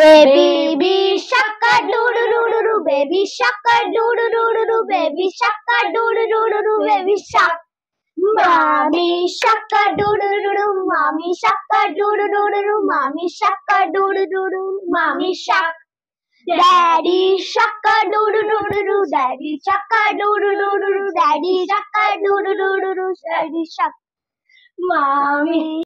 Baby be shaka doodoo doodoo doo, baby shaka doodoo doodoo doo, baby shaka doodoo doodoo doo, baby shak. Mommy shaka doodoo doodoo, mommy shaka doodoo doodoo doo, mommy shaka doodoo doodoo, mommy shak. Daddy shaka doodoo doodoo doo, daddy shaka doodoo doodoo doo, daddy shaka doodoo doodoo doo, daddy shak. Mommy.